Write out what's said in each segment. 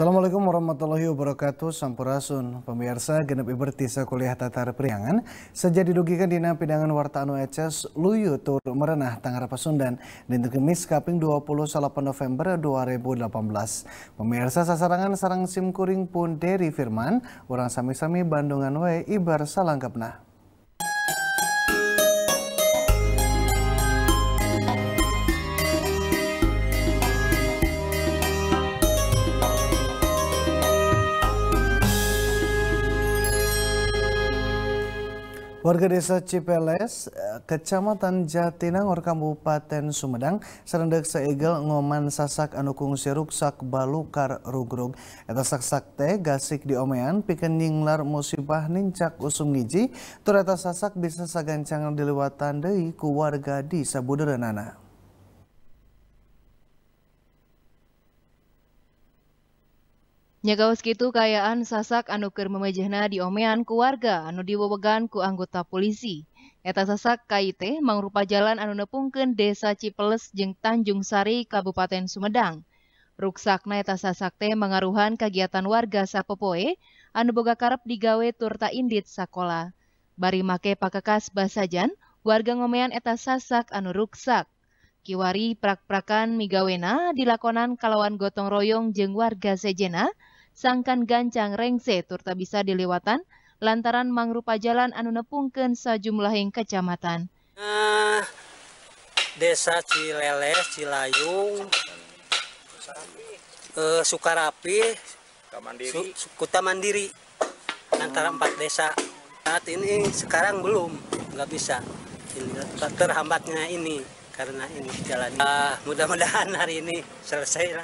Assalamualaikum warahmatullahi wabarakatuh, sampurasun. Pemirsa, genep ibertisa kuliah tatar priangan, sejak didugikan dina pidangan warta anu eces luyu tur merenah Tanggara Pasundan, dinten kemis kaping 28 November 2018. Pemirsa, sasarangan sarang sim kuring pun dari firman, orang sami-sami bandungan we ibar salangkapna. Warga desa Cipeles, eh, Kecamatan Jatinangor, Kabupaten Sumedang, serendek seigel ngoman sasak anukung siruk sak balukar rugrug. Eta sak teh gasik omean, piken nyinglar musibah nincak usum ngiji, tur eta sasak bisa sagancangan diliwatan deui ku warga di sabudera Nana. Nyagaos kitu kayaan sasak Anuker memejahna memejehna diomean ku warga anu diwewegan ku anggota polisi. Eta sasak kaite mangrupa jalan anu nepungken Desa Cipeles jeng Tanjung Sari Kabupaten Sumedang. Ruksakna eta sasak teh mengaruhan kegiatan warga sapopoe anu boga karep digawe turta indit sakola. Bari make pakakas basajan, warga ngomean eta sasak anu ruksak. Kiwari prak-prakan migawena dilakonan kalawan gotong royong jeng warga sejena, sangkan gancang rengse turta bisa dilewatan lantaran mangrupa jalan anu nepungkeun ing kecamatan. Uh, desa Cileles, Cilayung, uh, Sukarapi, Su Kuta Mandiri, antara empat desa. Saat ini sekarang belum, nggak bisa. Ini, terhambatnya ini karena ini jalan. Uh, Mudah-mudahan hari ini selesai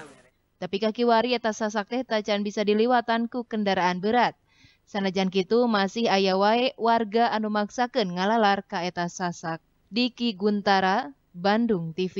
tapi kaki wari atas sasak teh tacan bisa diliwatan ku kendaraan berat. Sanajan kitu masih ayawai warga anu maksakeun ngalalar ka eta sasak. Diki Guntara, Bandung TV.